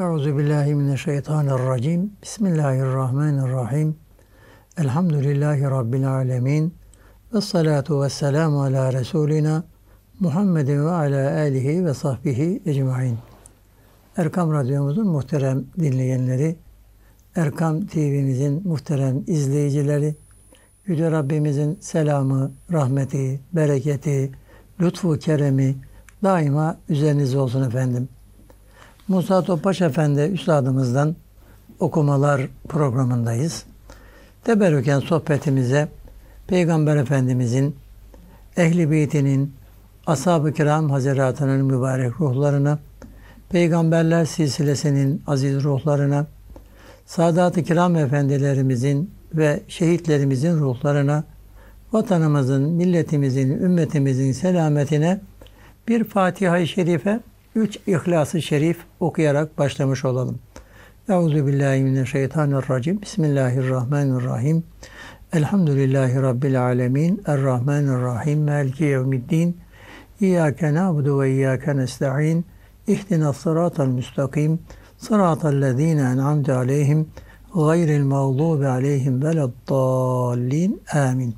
Euzu billahi mineşşeytanirracim. Bismillahirrahmanirrahim. Elhamdülillahi rabbil alamin. Ves salatu vesselamu ala resulina Muhammedin ve ala alihi ve sahbihi ecmaîn. Erkam Radyomuzun muhterem dinleyenleri, Erkam TV'mizin muhterem izleyicileri, Yüce Rabbimizin selamı, rahmeti, bereketi, lütfu, keremi daima üzerinize olsun efendim. Musa Topbaş Efendi üstadımızdan okumalar programındayız. Teberrüken sohbetimize Peygamber Efendimizin, Ehli Beytinin, Ashab-ı Kiram Hazretlerinin mübarek ruhlarına, Peygamberler silsilesinin aziz ruhlarına, Sadat-ı Kiram Efendilerimizin ve şehitlerimizin ruhlarına, vatanımızın, milletimizin, ümmetimizin selametine bir Fatiha-i Şerife üç İhlas-ı Şerif okuyarak başlamış olalım. Euzu billahi mineşşeytanirracim. Bismillahirrahmanirrahim. Elhamdülillahi rabbil alamin. Errahmanirrahim. Maliki yevmiddin. İyyake na'budu ve iyyake nestaîn. İhdinas sıratal müstakim. Sıratal lezîne en'amte aleyhim gayril mağdubi aleyhim veleddallin. Amin.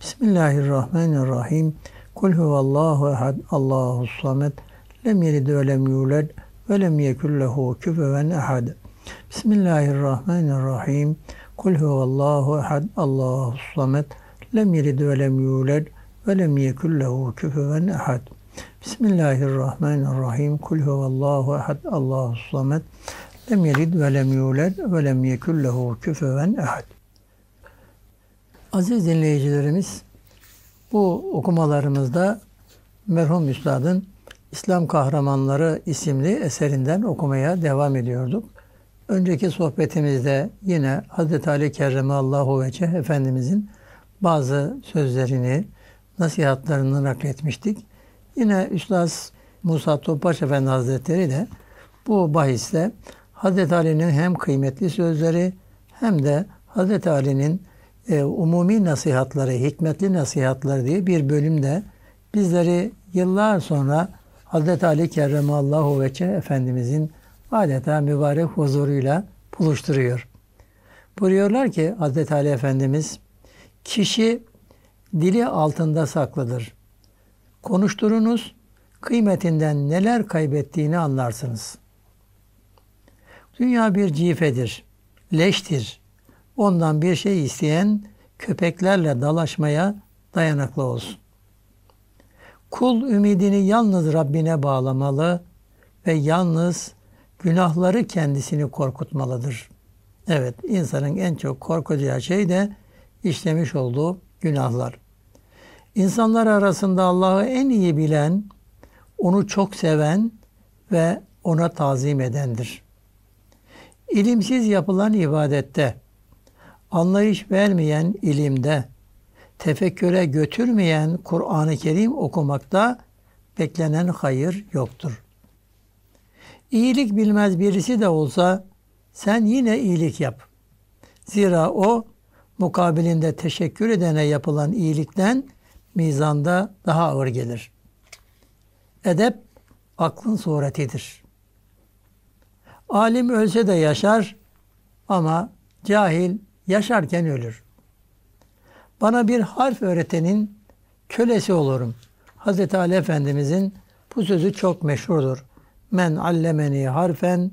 Bismillahirrahmanirrahim. Kul huvallahu ehad. Allahu samet lem yelid ve lem yulad ve lem yekun lehu küfüven ehad. Bismillahirrahmanirrahim. Kul huvallahu ehad. Allahu samet. Lem yelid ve lem yulad ve lem yekun lehu küfüven ehad. Bismillahirrahmanirrahim. Kul huvallahu ehad. Allahu samet. Lem yelid ve lem yulad ve lem yekun lehu küfüven ehad. Aziz dinleyicilerimiz bu okumalarımızda merhum üstadın İslam Kahramanları isimli eserinden okumaya devam ediyorduk. Önceki sohbetimizde yine Hz. Ali Kerreme Allahu Veceh Efendimizin bazı sözlerini, nasihatlarını nakletmiştik. Yine Üstaz Musa Topbaş Efendi Hazretleri de bu bahiste Hz. Ali'nin hem kıymetli sözleri hem de Hz. Ali'nin e, umumi nasihatları, hikmetli nasihatları diye bir bölümde bizleri yıllar sonra Hazreti Ali kerremallahu vece Efendimizin adeta mübarek huzuruyla buluşturuyor. Buyuruyorlar ki Hazreti Ali Efendimiz kişi dili altında saklıdır. Konuşturunuz kıymetinden neler kaybettiğini anlarsınız. Dünya bir cifedir, leştir. Ondan bir şey isteyen köpeklerle dalaşmaya dayanaklı olsun. Kul ümidini yalnız Rabbine bağlamalı ve yalnız günahları kendisini korkutmalıdır. Evet, insanın en çok korkacağı şey de işlemiş olduğu günahlar. İnsanlar arasında Allah'ı en iyi bilen, onu çok seven ve ona tazim edendir. İlimsiz yapılan ibadette, anlayış vermeyen ilimde, tefekküre götürmeyen Kur'an-ı Kerim okumakta beklenen hayır yoktur. İyilik bilmez birisi de olsa sen yine iyilik yap. Zira o mukabilinde teşekkür edene yapılan iyilikten mizanda daha ağır gelir. Edep aklın suretidir. Alim ölse de yaşar ama cahil yaşarken ölür.'' Bana bir harf öğretenin kölesi olurum. Hazreti Ali Efendimizin bu sözü çok meşhurdur. Men allemeni harfen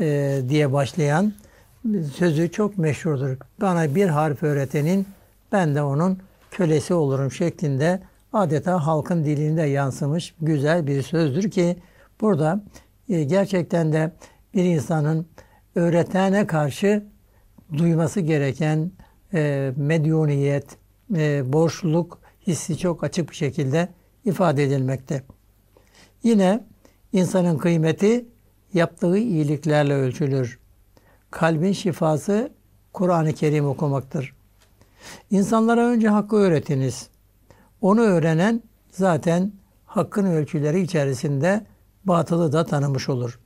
e, diye başlayan sözü çok meşhurdur. Bana bir harf öğretenin ben de onun kölesi olurum şeklinde adeta halkın dilinde yansımış güzel bir sözdür ki burada e, gerçekten de bir insanın öğretene karşı duyması gereken e, medyuniyet, e, borçluluk hissi çok açık bir şekilde ifade edilmekte. Yine insanın kıymeti yaptığı iyiliklerle ölçülür. Kalbin şifası Kur'an-ı Kerim okumaktır. İnsanlara önce hakkı öğretiniz. Onu öğrenen zaten hakkın ölçüleri içerisinde batılı da tanımış olur.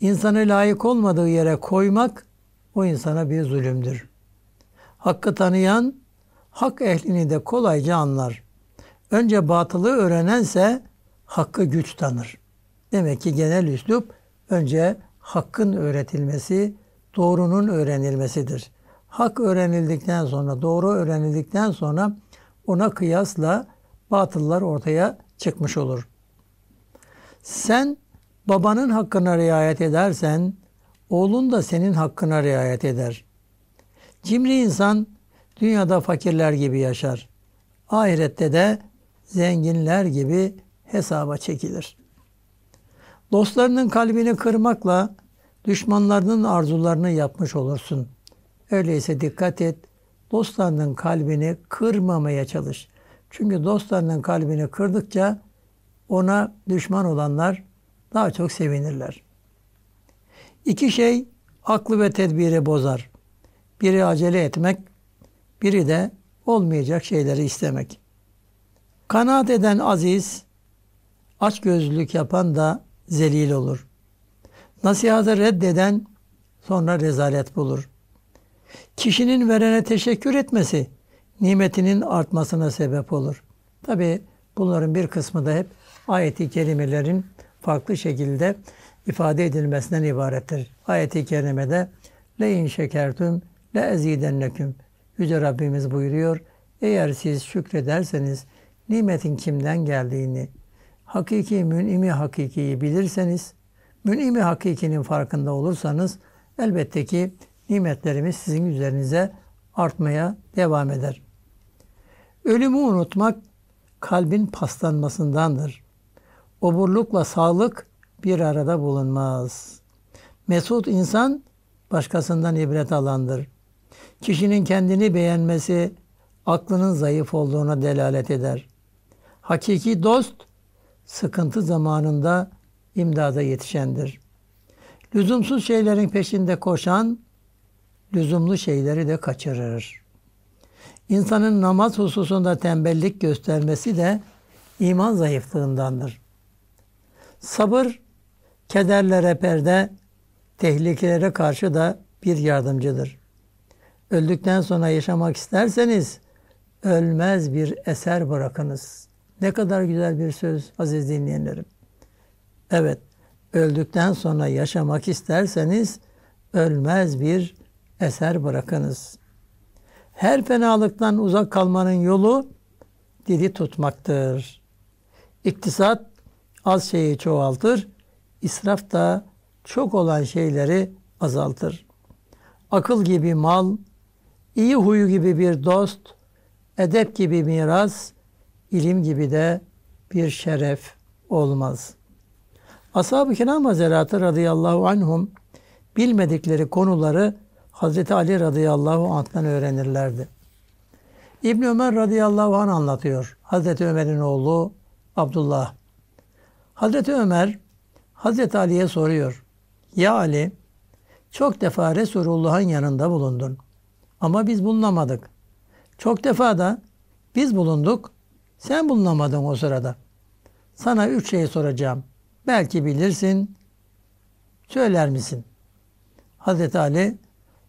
İnsanı layık olmadığı yere koymak o insana bir zulümdür. Hakkı tanıyan hak ehlini de kolayca anlar. Önce batılı öğrenense hakkı güç tanır. Demek ki genel üslup önce hakkın öğretilmesi, doğrunun öğrenilmesidir. Hak öğrenildikten sonra, doğru öğrenildikten sonra ona kıyasla batıllar ortaya çıkmış olur. Sen babanın hakkına riayet edersen, oğlun da senin hakkına riayet eder. Cimri insan Dünyada fakirler gibi yaşar. Ahirette de zenginler gibi hesaba çekilir. Dostlarının kalbini kırmakla düşmanlarının arzularını yapmış olursun. Öyleyse dikkat et, dostlarının kalbini kırmamaya çalış. Çünkü dostlarının kalbini kırdıkça ona düşman olanlar daha çok sevinirler. İki şey aklı ve tedbiri bozar. Biri acele etmek, biri de olmayacak şeyleri istemek. Kanaat eden aziz, aç gözlülük yapan da zelil olur. Nasihatı reddeden sonra rezalet bulur. Kişinin verene teşekkür etmesi nimetinin artmasına sebep olur. Tabi bunların bir kısmı da hep ayeti kelimelerin farklı şekilde ifade edilmesinden ibarettir. Ayeti kerimede le in şekertüm le ezidennekum Yüce Rabbimiz buyuruyor. Eğer siz şükrederseniz nimetin kimden geldiğini, hakiki münimi hakikiyi bilirseniz, münimi hakikinin farkında olursanız elbette ki nimetlerimiz sizin üzerinize artmaya devam eder. Ölümü unutmak kalbin paslanmasındandır. Oburlukla sağlık bir arada bulunmaz. Mesut insan başkasından ibret alandır kişinin kendini beğenmesi aklının zayıf olduğuna delalet eder. Hakiki dost sıkıntı zamanında imdada yetişendir. Lüzumsuz şeylerin peşinde koşan lüzumlu şeyleri de kaçırır. İnsanın namaz hususunda tembellik göstermesi de iman zayıflığındandır. Sabır kederlere perde, tehlikelere karşı da bir yardımcıdır. Öldükten sonra yaşamak isterseniz ölmez bir eser bırakınız. Ne kadar güzel bir söz aziz dinleyenlerim. Evet, öldükten sonra yaşamak isterseniz ölmez bir eser bırakınız. Her fenalıktan uzak kalmanın yolu diri tutmaktır. İktisat az şeyi çoğaltır, israf da çok olan şeyleri azaltır. Akıl gibi mal, İyi huyu gibi bir dost, edep gibi miras, ilim gibi de bir şeref olmaz. Ashab-ı kiram hazeratı radıyallahu anhum bilmedikleri konuları Hazreti Ali radıyallahu anh'tan öğrenirlerdi. İbn Ömer radıyallahu anh anlatıyor. Hazreti Ömer'in oğlu Abdullah. Hazreti Ömer Hazreti Ali'ye soruyor. Ya Ali çok defa Resulullah'ın yanında bulundun. Ama biz bulunamadık. Çok defa da biz bulunduk, sen bulunamadın o sırada. Sana üç şey soracağım. Belki bilirsin, söyler misin? Hazreti Ali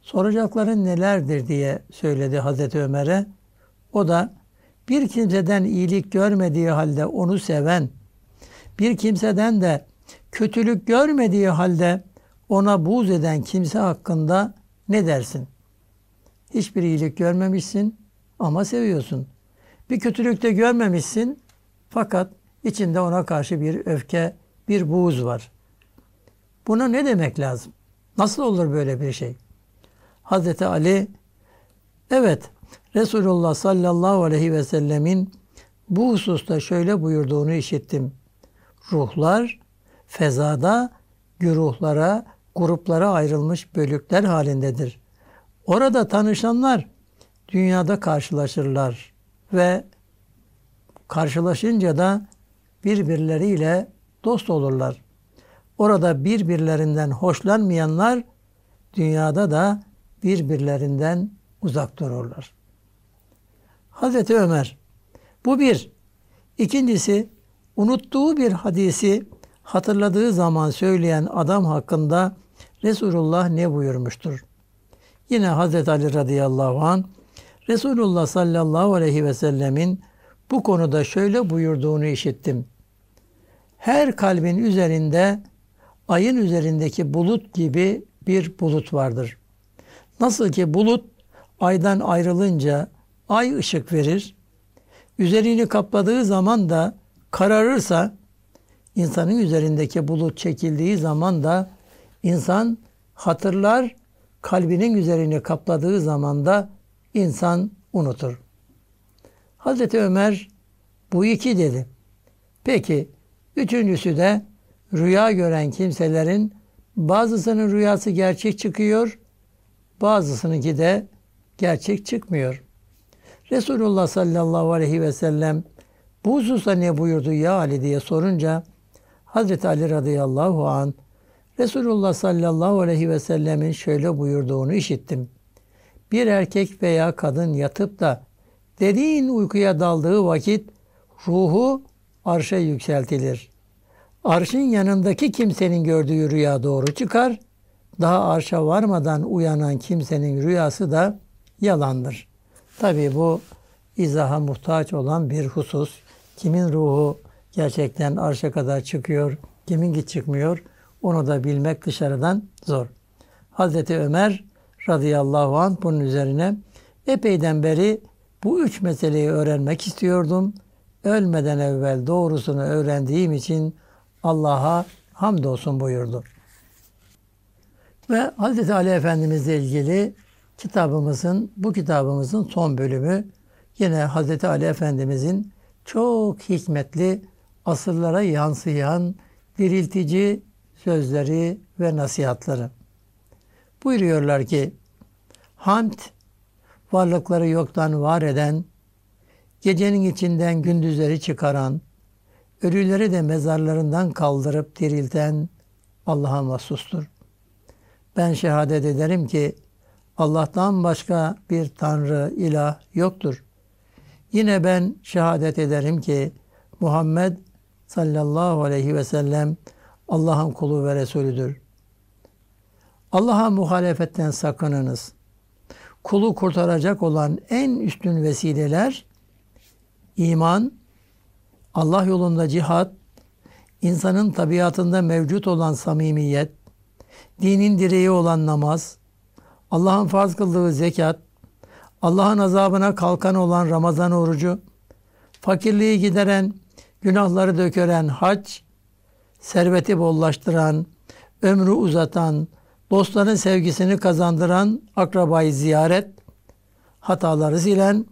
soracakların nelerdir diye söyledi Hazreti Ömer'e. O da bir kimseden iyilik görmediği halde onu seven, bir kimseden de kötülük görmediği halde ona buğz eden kimse hakkında ne dersin?'' Hiçbir iyilik görmemişsin ama seviyorsun. Bir kötülük de görmemişsin fakat içinde ona karşı bir öfke, bir buğuz var. Buna ne demek lazım? Nasıl olur böyle bir şey? Hazreti Ali evet Resulullah sallallahu aleyhi ve sellemin bu hususta şöyle buyurduğunu işittim. Ruhlar fezada güruhlara, gruplara ayrılmış bölükler halindedir. Orada tanışanlar dünyada karşılaşırlar ve karşılaşınca da birbirleriyle dost olurlar. Orada birbirlerinden hoşlanmayanlar dünyada da birbirlerinden uzak dururlar. Hazreti Ömer bu bir. İkincisi unuttuğu bir hadisi hatırladığı zaman söyleyen adam hakkında Resulullah ne buyurmuştur? Yine Hazreti Ali radıyallahu an Resulullah sallallahu aleyhi ve sellemin bu konuda şöyle buyurduğunu işittim. Her kalbin üzerinde ayın üzerindeki bulut gibi bir bulut vardır. Nasıl ki bulut aydan ayrılınca ay ışık verir, üzerini kapladığı zaman da kararırsa, insanın üzerindeki bulut çekildiği zaman da insan hatırlar kalbinin üzerine kapladığı zaman da insan unutur. Hazreti Ömer bu iki dedi. Peki üçüncüsü de rüya gören kimselerin bazısının rüyası gerçek çıkıyor, bazısınınki de gerçek çıkmıyor. Resulullah sallallahu aleyhi ve sellem bu hususta ne buyurdu ya Ali diye sorunca Hazreti Ali radıyallahu an Resulullah sallallahu aleyhi ve sellemin şöyle buyurduğunu işittim. Bir erkek veya kadın yatıp da derin uykuya daldığı vakit ruhu arşa yükseltilir. Arşın yanındaki kimsenin gördüğü rüya doğru çıkar. Daha arşa varmadan uyanan kimsenin rüyası da yalandır. Tabi bu izaha muhtaç olan bir husus. Kimin ruhu gerçekten arşa kadar çıkıyor, kimin git çıkmıyor? Onu da bilmek dışarıdan zor. Hazreti Ömer radıyallahu an bunun üzerine epeyden beri bu üç meseleyi öğrenmek istiyordum. Ölmeden evvel doğrusunu öğrendiğim için Allah'a hamdolsun buyurdu. Ve Hazreti Ali Efendimizle ilgili kitabımızın, bu kitabımızın son bölümü yine Hazreti Ali Efendimizin çok hikmetli, asırlara yansıyan, diriltici sözleri ve nasihatları. Buyuruyorlar ki, Hamd, varlıkları yoktan var eden, gecenin içinden gündüzleri çıkaran, ölüleri de mezarlarından kaldırıp dirilten Allah'a mahsustur. Ben şehadet ederim ki Allah'tan başka bir tanrı, ilah yoktur. Yine ben şehadet ederim ki Muhammed sallallahu aleyhi ve sellem Allah'ın kulu ve Resulüdür. Allah'a muhalefetten sakınınız. Kulu kurtaracak olan en üstün vesileler iman, Allah yolunda cihat, insanın tabiatında mevcut olan samimiyet, dinin direği olan namaz, Allah'ın farz kıldığı zekat, Allah'ın azabına kalkan olan Ramazan orucu, fakirliği gideren, günahları dökören hac, serveti bollaştıran, ömrü uzatan, dostların sevgisini kazandıran akrabayı ziyaret, hataları silen,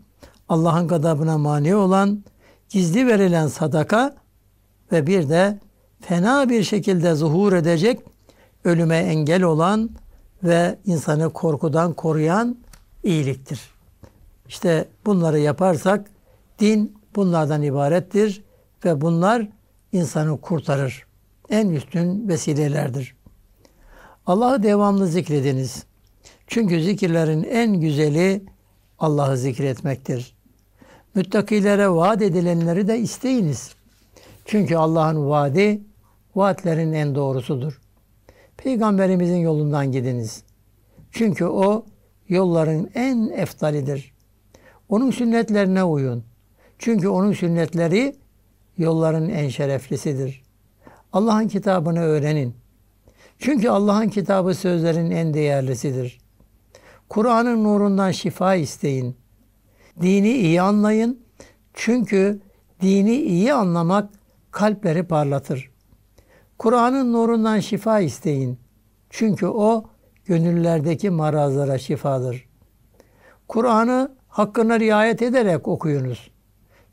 Allah'ın gadabına mani olan, gizli verilen sadaka ve bir de fena bir şekilde zuhur edecek, ölüme engel olan ve insanı korkudan koruyan iyiliktir. İşte bunları yaparsak din bunlardan ibarettir ve bunlar insanı kurtarır en üstün vesilelerdir. Allah'ı devamlı zikrediniz. Çünkü zikirlerin en güzeli Allah'ı zikretmektir. Müttakilere vaat edilenleri de isteyiniz. Çünkü Allah'ın vaadi vaatlerin en doğrusudur. Peygamberimizin yolundan gidiniz. Çünkü o yolların en eftalidir. Onun sünnetlerine uyun. Çünkü onun sünnetleri yolların en şereflisidir. Allah'ın kitabını öğrenin. Çünkü Allah'ın kitabı sözlerin en değerlisidir. Kur'an'ın nurundan şifa isteyin. Dini iyi anlayın. Çünkü dini iyi anlamak kalpleri parlatır. Kur'an'ın nurundan şifa isteyin. Çünkü o gönüllerdeki marazlara şifadır. Kur'an'ı hakkına riayet ederek okuyunuz.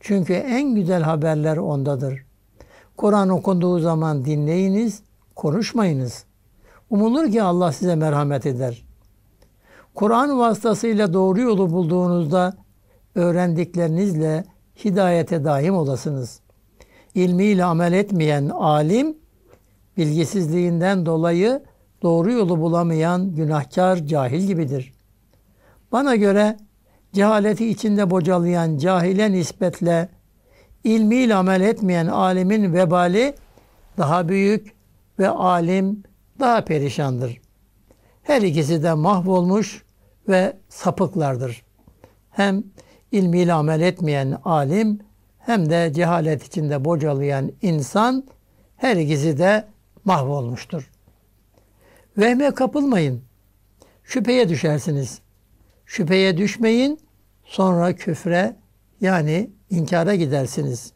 Çünkü en güzel haberler ondadır.'' Kur'an okunduğu zaman dinleyiniz, konuşmayınız. Umulur ki Allah size merhamet eder. Kur'an vasıtasıyla doğru yolu bulduğunuzda öğrendiklerinizle hidayete daim olasınız. İlmiyle amel etmeyen alim, bilgisizliğinden dolayı doğru yolu bulamayan günahkar cahil gibidir. Bana göre cehaleti içinde bocalayan cahile nispetle ilmiyle amel etmeyen alimin vebali daha büyük ve alim daha perişandır. Her ikisi de mahvolmuş ve sapıklardır. Hem ilmiyle amel etmeyen alim hem de cehalet içinde bocalayan insan her ikisi de mahvolmuştur. Vehme kapılmayın. Şüpheye düşersiniz. Şüpheye düşmeyin. Sonra küfre yani inkara gidersiniz.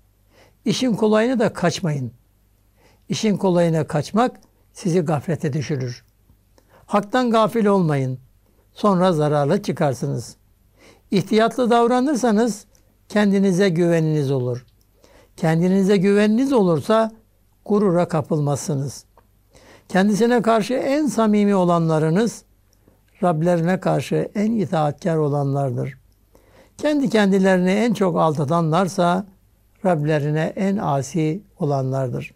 İşin kolayını da kaçmayın. İşin kolayına kaçmak sizi gaflete düşürür. Haktan gafil olmayın. Sonra zararlı çıkarsınız. İhtiyatlı davranırsanız kendinize güveniniz olur. Kendinize güveniniz olursa gurura kapılmazsınız. Kendisine karşı en samimi olanlarınız Rablerine karşı en itaatkar olanlardır.'' Kendi kendilerini en çok aldatanlarsa Rablerine en asi olanlardır.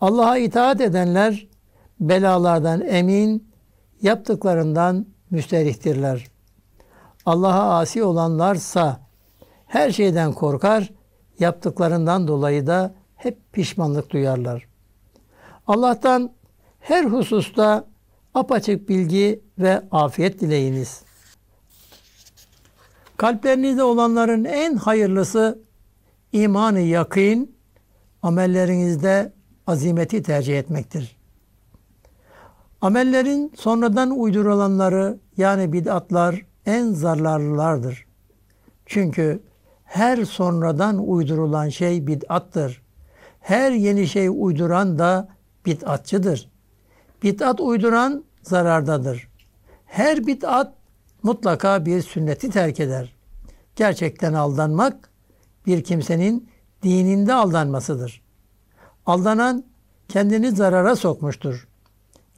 Allah'a itaat edenler belalardan emin, yaptıklarından müsterihtirler. Allah'a asi olanlarsa her şeyden korkar, yaptıklarından dolayı da hep pişmanlık duyarlar. Allah'tan her hususta apaçık bilgi ve afiyet dileyiniz. Kalplerinizde olanların en hayırlısı imanı yakın, amellerinizde azimeti tercih etmektir. Amellerin sonradan uydurulanları yani bid'atlar en zararlılardır. Çünkü her sonradan uydurulan şey bid'attır. Her yeni şey uyduran da bid'atçıdır. Bid'at uyduran zarardadır. Her bid'at mutlaka bir sünneti terk eder. Gerçekten aldanmak bir kimsenin dininde aldanmasıdır. Aldanan kendini zarara sokmuştur.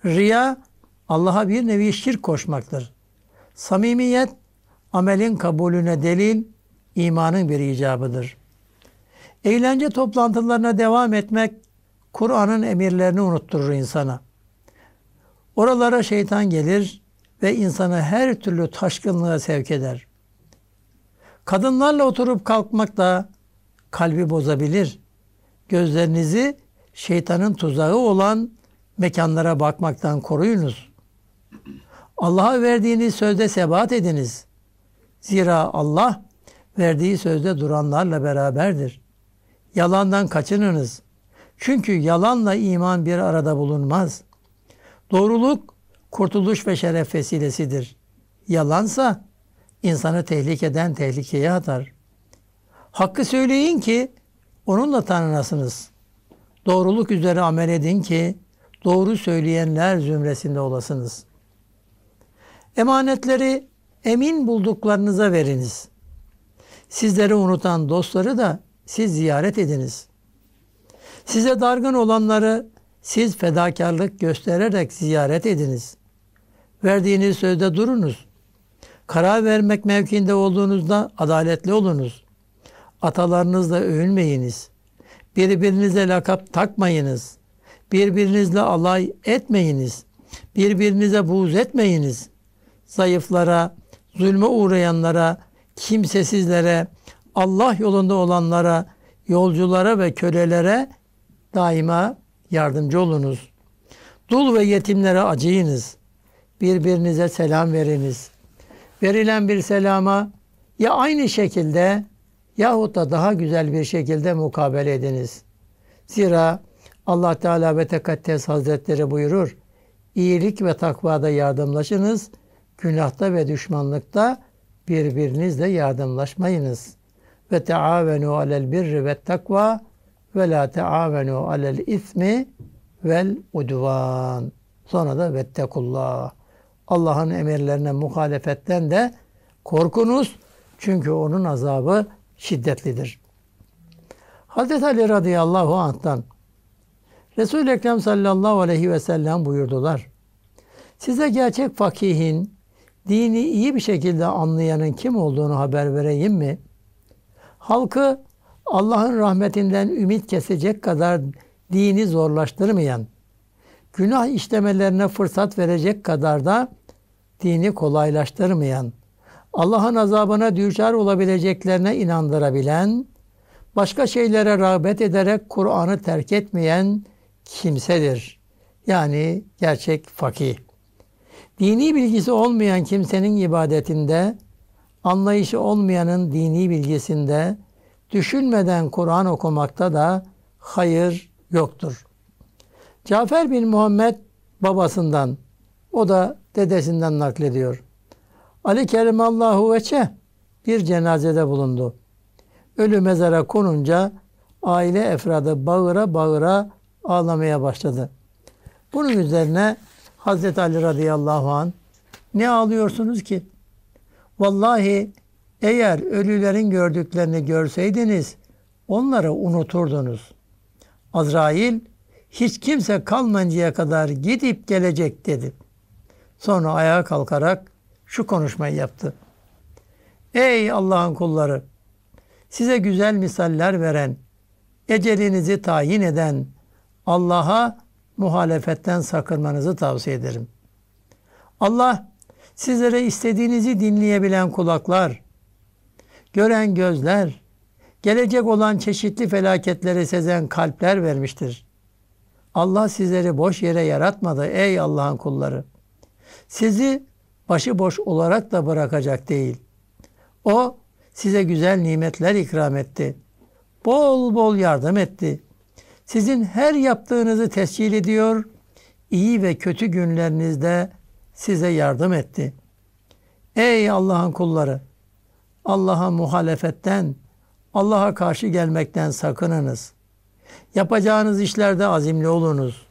Riya Allah'a bir nevi şirk koşmaktır. Samimiyet amelin kabulüne delil, imanın bir icabıdır. Eğlence toplantılarına devam etmek Kur'an'ın emirlerini unutturur insana. Oralara şeytan gelir, ve insanı her türlü taşkınlığa sevk eder. Kadınlarla oturup kalkmak da kalbi bozabilir. Gözlerinizi şeytanın tuzağı olan mekanlara bakmaktan koruyunuz. Allah'a verdiğiniz sözde sebat ediniz. Zira Allah verdiği sözde duranlarla beraberdir. Yalandan kaçınınız. Çünkü yalanla iman bir arada bulunmaz. Doğruluk kurtuluş ve şeref vesilesidir. Yalansa insanı tehlikeden tehlikeye atar. Hakkı söyleyin ki onunla tanınasınız. Doğruluk üzere amel edin ki doğru söyleyenler zümresinde olasınız. Emanetleri emin bulduklarınıza veriniz. Sizleri unutan dostları da siz ziyaret ediniz. Size dargın olanları siz fedakarlık göstererek ziyaret ediniz. Verdiğiniz sözde durunuz. Karar vermek mevkiinde olduğunuzda adaletli olunuz. Atalarınızla övünmeyiniz. Birbirinize lakap takmayınız. Birbirinizle alay etmeyiniz. Birbirinize buğz etmeyiniz. Zayıflara, zulme uğrayanlara, kimsesizlere, Allah yolunda olanlara, yolculara ve kölelere daima yardımcı olunuz. Dul ve yetimlere acıyınız birbirinize selam veriniz. Verilen bir selama ya aynı şekilde yahut da daha güzel bir şekilde mukabele ediniz. Zira Allah Teala ve Tekaddes Hazretleri buyurur. iyilik ve takvada yardımlaşınız. Günahta ve düşmanlıkta birbirinizle yardımlaşmayınız. Ve teavenu alel birri ve takva ve la teavenu alel ismi vel udvan. Sonra da vettekullah. Allah'ın emirlerine muhalefetten de korkunuz. Çünkü onun azabı şiddetlidir. Hazreti Ali radıyallahu anh'tan Resul-i Ekrem sallallahu aleyhi ve sellem buyurdular. Size gerçek fakihin, dini iyi bir şekilde anlayanın kim olduğunu haber vereyim mi? Halkı Allah'ın rahmetinden ümit kesecek kadar dini zorlaştırmayan, günah işlemelerine fırsat verecek kadar da dini kolaylaştırmayan, Allah'ın azabına düşer olabileceklerine inandırabilen, başka şeylere rağbet ederek Kur'an'ı terk etmeyen kimsedir. Yani gerçek fakih. Dini bilgisi olmayan kimsenin ibadetinde, anlayışı olmayanın dini bilgisinde, düşünmeden Kur'an okumakta da hayır yoktur. Cafer bin Muhammed babasından o da dedesinden naklediyor. Ali Kerim Allahu Veçe bir cenazede bulundu. Ölü mezara konunca aile efradı bağıra bağıra ağlamaya başladı. Bunun üzerine Hazreti Ali radıyallahu an ne ağlıyorsunuz ki? Vallahi eğer ölülerin gördüklerini görseydiniz onları unuturdunuz. Azrail hiç kimse kalmayıncaya kadar gidip gelecek dedi. Sonra ayağa kalkarak şu konuşmayı yaptı. Ey Allah'ın kulları! Size güzel misaller veren, ecelinizi tayin eden Allah'a muhalefetten sakınmanızı tavsiye ederim. Allah sizlere istediğinizi dinleyebilen kulaklar, gören gözler, gelecek olan çeşitli felaketleri sezen kalpler vermiştir. Allah sizleri boş yere yaratmadı ey Allah'ın kulları. Sizi başıboş olarak da bırakacak değil. O size güzel nimetler ikram etti. Bol bol yardım etti. Sizin her yaptığınızı tescil ediyor, İyi ve kötü günlerinizde size yardım etti. Ey Allah'ın kulları! Allah'a muhalefetten, Allah'a karşı gelmekten sakınınız. Yapacağınız işlerde azimli olunuz.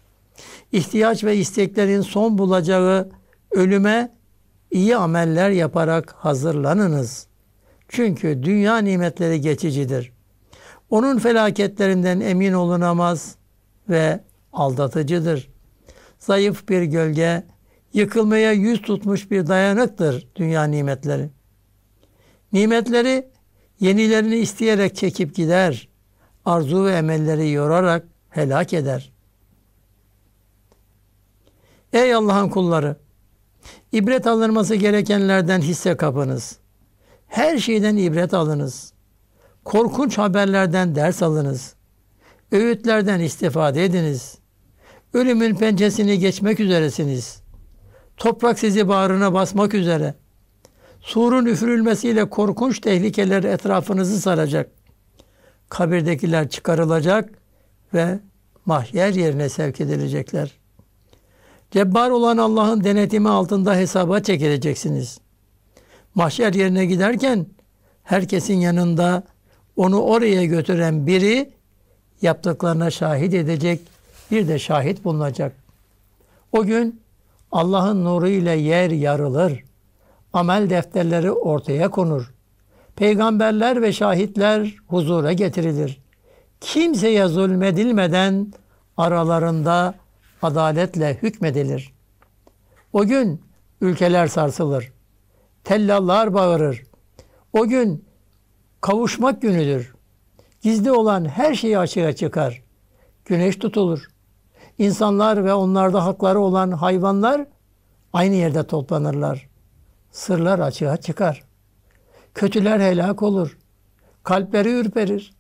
İhtiyaç ve isteklerin son bulacağı Ölüme iyi ameller yaparak hazırlanınız. Çünkü dünya nimetleri geçicidir. Onun felaketlerinden emin olunamaz ve aldatıcıdır. Zayıf bir gölge, yıkılmaya yüz tutmuş bir dayanıktır dünya nimetleri. Nimetleri yenilerini isteyerek çekip gider, arzu ve emelleri yorarak helak eder. Ey Allah'ın kulları! İbret alınması gerekenlerden hisse kapınız. Her şeyden ibret alınız. Korkunç haberlerden ders alınız. Öğütlerden istifade ediniz. Ölümün pençesini geçmek üzeresiniz. Toprak sizi bağrına basmak üzere. Surun üfürülmesiyle korkunç tehlikeler etrafınızı saracak. Kabirdekiler çıkarılacak ve mahyer yerine sevk edilecekler. Cebbar olan Allah'ın denetimi altında hesaba çekileceksiniz. Mahşer yerine giderken herkesin yanında onu oraya götüren biri yaptıklarına şahit edecek, bir de şahit bulunacak. O gün Allah'ın nuru ile yer yarılır. Amel defterleri ortaya konur. Peygamberler ve şahitler huzura getirilir. Kimseye zulmedilmeden aralarında adaletle hükmedilir. O gün ülkeler sarsılır. Tellallar bağırır. O gün kavuşmak günüdür. Gizli olan her şey açığa çıkar. Güneş tutulur. İnsanlar ve onlarda hakları olan hayvanlar aynı yerde toplanırlar. Sırlar açığa çıkar. Kötüler helak olur. Kalpleri ürperir.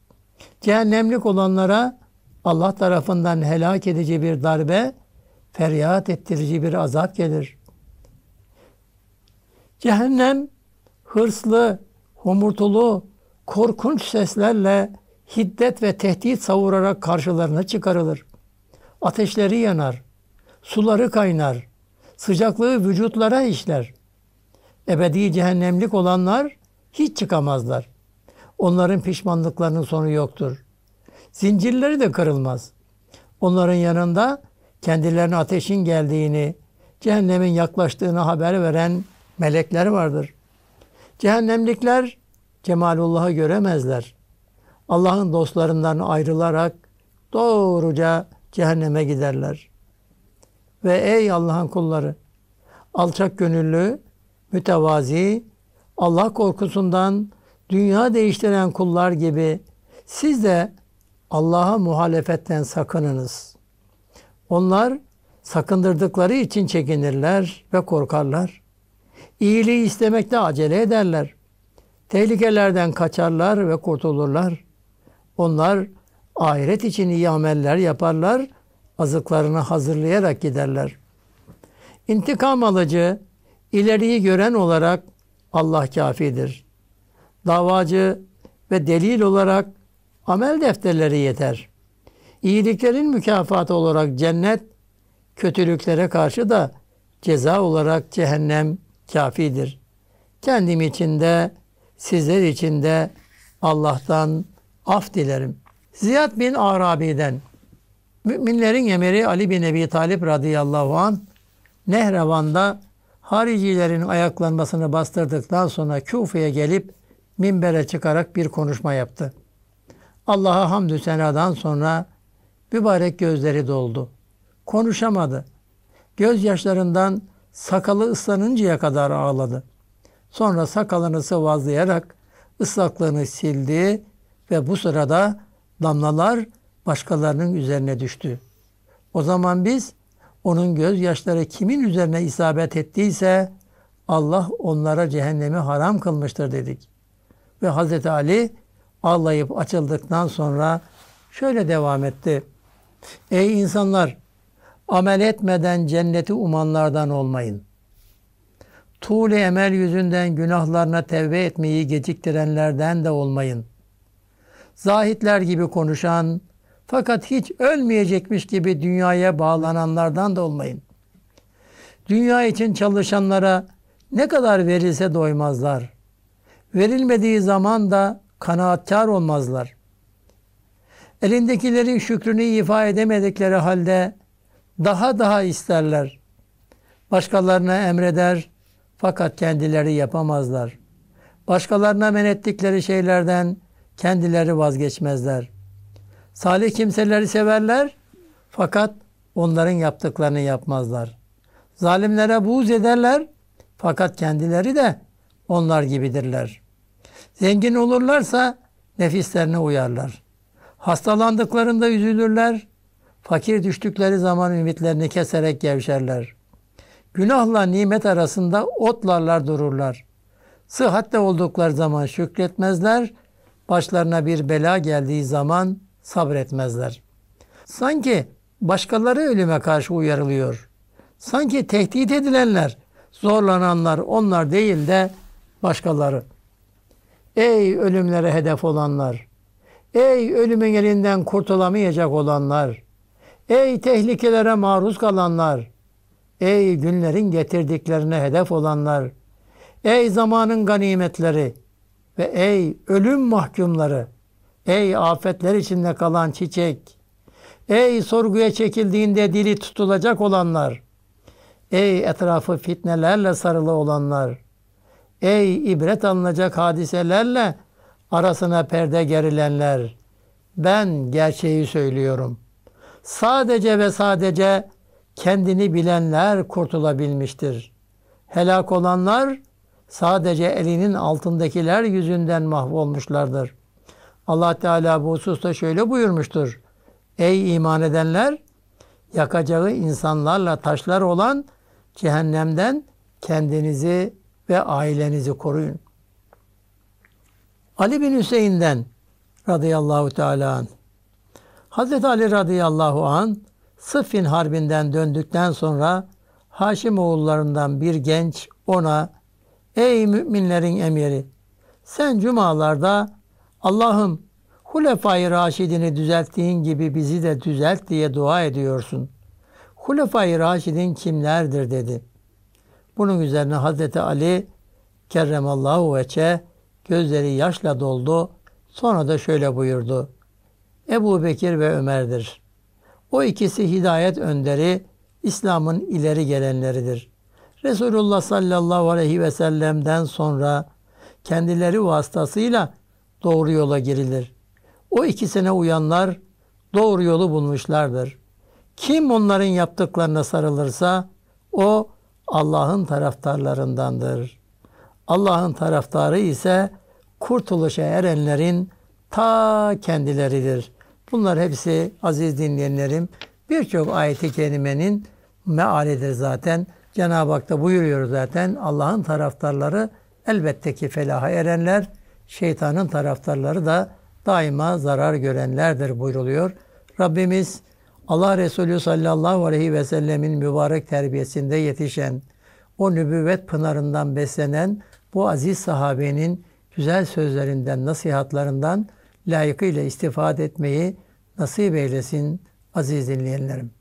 Cehennemlik olanlara Allah tarafından helak edici bir darbe, feryat ettirici bir azap gelir. Cehennem hırslı, homurtulu, korkunç seslerle hiddet ve tehdit savurarak karşılarına çıkarılır. Ateşleri yanar, suları kaynar, sıcaklığı vücutlara işler. Ebedi cehennemlik olanlar hiç çıkamazlar. Onların pişmanlıklarının sonu yoktur.'' Zincirleri de kırılmaz. Onların yanında kendilerine ateşin geldiğini, cehennemin yaklaştığını haber veren melekler vardır. Cehennemlikler cemalullah'ı göremezler. Allah'ın dostlarından ayrılarak doğruca cehenneme giderler. Ve ey Allah'ın kulları, alçak gönüllü, mütevazi, Allah korkusundan dünya değiştiren kullar gibi siz de Allah'a muhalefetten sakınınız. Onlar sakındırdıkları için çekinirler ve korkarlar. İyiliği istemekte acele ederler. Tehlikelerden kaçarlar ve kurtulurlar. Onlar ahiret için iyi ameller yaparlar, azıklarını hazırlayarak giderler. İntikam alıcı, ileriyi gören olarak Allah kafidir. Davacı ve delil olarak amel defterleri yeter. İyiliklerin mükafatı olarak cennet, kötülüklere karşı da ceza olarak cehennem kafidir. Kendim için de, sizler için de Allah'tan af dilerim. Ziyad bin Arabi'den müminlerin emiri Ali bin Ebi Talip radıyallahu an Nehrevan'da haricilerin ayaklanmasını bastırdıktan sonra Kufa'ya gelip minbere çıkarak bir konuşma yaptı. Allah'a hamdü senadan sonra mübarek gözleri doldu. Konuşamadı. Gözyaşlarından sakalı ıslanıncaya kadar ağladı. Sonra sakalını sıvazlayarak ıslaklığını sildi ve bu sırada damlalar başkalarının üzerine düştü. O zaman biz onun gözyaşları kimin üzerine isabet ettiyse Allah onlara cehennemi haram kılmıştır dedik. Ve Hazreti Ali ağlayıp açıldıktan sonra şöyle devam etti. Ey insanlar! Amel etmeden cenneti umanlardan olmayın. Tuğle emel yüzünden günahlarına tevbe etmeyi geciktirenlerden de olmayın. Zahitler gibi konuşan, fakat hiç ölmeyecekmiş gibi dünyaya bağlananlardan da olmayın. Dünya için çalışanlara ne kadar verilse doymazlar. Verilmediği zaman da kanaatkar olmazlar. Elindekilerin şükrünü ifa edemedikleri halde daha daha isterler. Başkalarına emreder fakat kendileri yapamazlar. Başkalarına menettikleri şeylerden kendileri vazgeçmezler. Salih kimseleri severler fakat onların yaptıklarını yapmazlar. Zalimlere buğz ederler fakat kendileri de onlar gibidirler. Zengin olurlarsa nefislerine uyarlar. Hastalandıklarında üzülürler. Fakir düştükleri zaman ümitlerini keserek gevşerler. Günahla nimet arasında otlarlar dururlar. Sıhhatle oldukları zaman şükretmezler. Başlarına bir bela geldiği zaman sabretmezler. Sanki başkaları ölüme karşı uyarılıyor. Sanki tehdit edilenler, zorlananlar onlar değil de başkaları. Ey ölümlere hedef olanlar! Ey ölümün elinden kurtulamayacak olanlar! Ey tehlikelere maruz kalanlar! Ey günlerin getirdiklerine hedef olanlar! Ey zamanın ganimetleri ve ey ölüm mahkumları! Ey afetler içinde kalan çiçek! Ey sorguya çekildiğinde dili tutulacak olanlar! Ey etrafı fitnelerle sarılı olanlar! Ey ibret alınacak hadiselerle arasına perde gerilenler. Ben gerçeği söylüyorum. Sadece ve sadece kendini bilenler kurtulabilmiştir. Helak olanlar sadece elinin altındakiler yüzünden mahvolmuşlardır. Allah Teala bu hususta şöyle buyurmuştur. Ey iman edenler! Yakacağı insanlarla taşlar olan cehennemden kendinizi ve ailenizi koruyun. Ali bin Hüseyin'den radıyallahu teala an. Hazreti Ali radıyallahu an Sıffin Harbi'nden döndükten sonra Haşim oğullarından bir genç ona Ey müminlerin emiri sen cumalarda Allah'ım Hulefai Raşidini düzelttiğin gibi bizi de düzelt diye dua ediyorsun. Hulefai Raşidin kimlerdir dedi. Bunun üzerine Hazreti Ali kerremallahu veçe gözleri yaşla doldu. Sonra da şöyle buyurdu. Ebu Bekir ve Ömer'dir. O ikisi hidayet önderi, İslam'ın ileri gelenleridir. Resulullah sallallahu aleyhi ve sellem'den sonra kendileri vasıtasıyla doğru yola girilir. O ikisine uyanlar doğru yolu bulmuşlardır. Kim onların yaptıklarına sarılırsa o Allah'ın taraftarlarındandır. Allah'ın taraftarı ise kurtuluşa erenlerin ta kendileridir. Bunlar hepsi aziz dinleyenlerim birçok ayeti kerimenin mealidir zaten. Cenab-ı Hak da buyuruyor zaten Allah'ın taraftarları elbette ki felaha erenler, şeytanın taraftarları da daima zarar görenlerdir buyruluyor. Rabbimiz Allah Resulü sallallahu aleyhi ve sellemin mübarek terbiyesinde yetişen, o nübüvvet pınarından beslenen bu aziz sahabenin güzel sözlerinden, nasihatlarından layıkıyla istifade etmeyi nasip eylesin aziz dinleyenlerim.